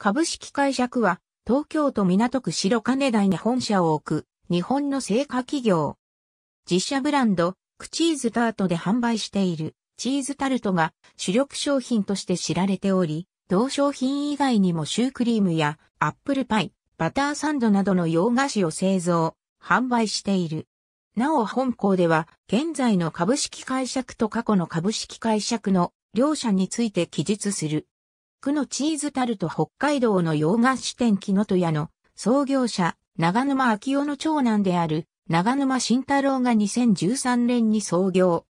株式会社区は、東京都港区白金台に本社を置く、日本の製菓企業。実社ブランド、クチーズタートで販売している、チーズタルトが主力商品として知られており、同商品以外にもシュークリームやアップルパイ、バターサンドなどの洋菓子を製造、販売している。なお本校では、現在の株式解釈と過去の株式解釈の両者について記述する区のチーズタルト北海道の洋菓子店木の戸屋の創業者、長沼昭夫の長男である長沼慎太郎が2013年に創業。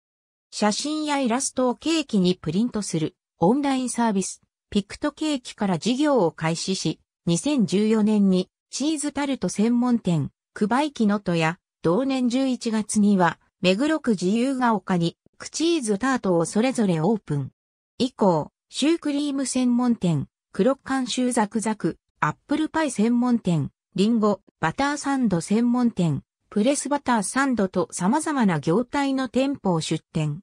写真やイラストをケーキにプリントするオンラインサービス、ピクトケーキから事業を開始し、2014年にチーズタルト専門店、久倍木の戸や、同年11月には、目黒区自由が丘に、クチーズタートをそれぞれオープン。以降、シュークリーム専門店、クロッカンシューザクザク、アップルパイ専門店、リンゴ、バターサンド専門店、プレスバターサンドと様々な業態の店舗を出店。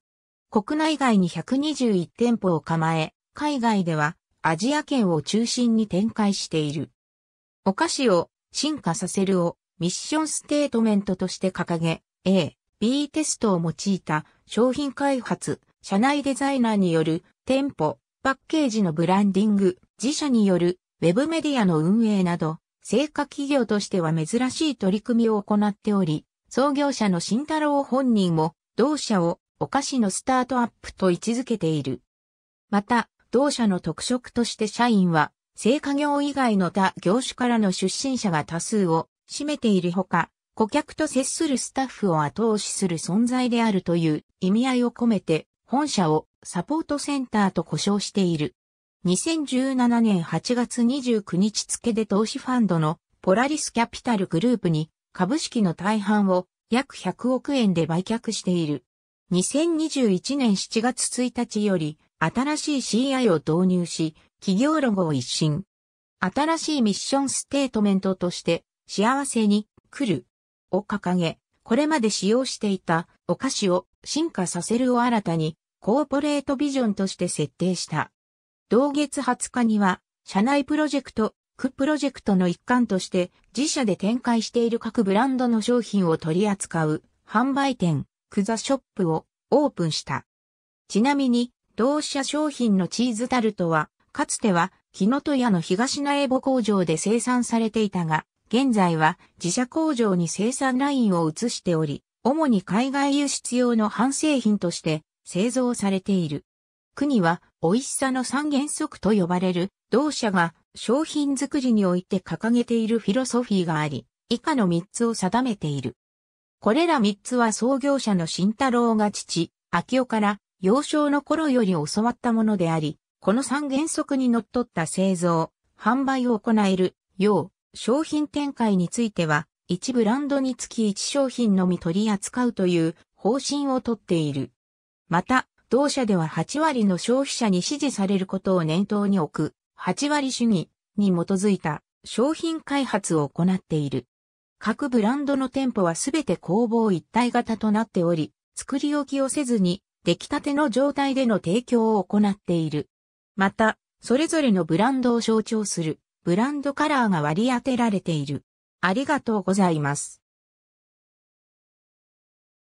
国内外に121店舗を構え、海外ではアジア圏を中心に展開している。お菓子を進化させるをミッションステートメントとして掲げ、A、B テストを用いた商品開発、社内デザイナーによる店舗、パッケージのブランディング、自社によるウェブメディアの運営など、成果企業としては珍しい取り組みを行っており、創業者の慎太郎本人も、同社をお菓子のスタートアップと位置づけている。また、同社の特色として社員は、成果業以外の他業種からの出身者が多数を占めているほか、顧客と接するスタッフを後押しする存在であるという意味合いを込めて、本社をサポートセンターと呼称している。2017年8月29日付で投資ファンドのポラリスキャピタルグループに株式の大半を約100億円で売却している。2021年7月1日より新しい CI を導入し、企業ロゴを一新。新しいミッションステートメントとして、幸せに来るを掲げ、これまで使用していたお菓子を進化させるを新たにコーポレートビジョンとして設定した。同月20日には、社内プロジェクト、区プロジェクトの一環として、自社で展開している各ブランドの商品を取り扱う、販売店、クザショップをオープンした。ちなみに、同社商品のチーズタルトは、かつては、木の屋の東苗母工場で生産されていたが、現在は自社工場に生産ラインを移しており、主に海外輸出用の半製品として製造されている。国は美味しさの三原則と呼ばれる同社が商品作りにおいて掲げているフィロソフィーがあり、以下の三つを定めている。これら三つは創業者の慎太郎が父、秋夫から幼少の頃より教わったものであり、この三原則に則っった製造、販売を行える、よう、商品展開については、一ブランドにつき一商品のみ取り扱うという方針をとっている。また、同社では8割の消費者に支持されることを念頭に置く、8割主義に基づいた商品開発を行っている。各ブランドの店舗はすべて工房一体型となっており、作り置きをせずに、出来立ての状態での提供を行っている。また、それぞれのブランドを象徴する、ブランドカラーが割り当てられている。ありがとうございます。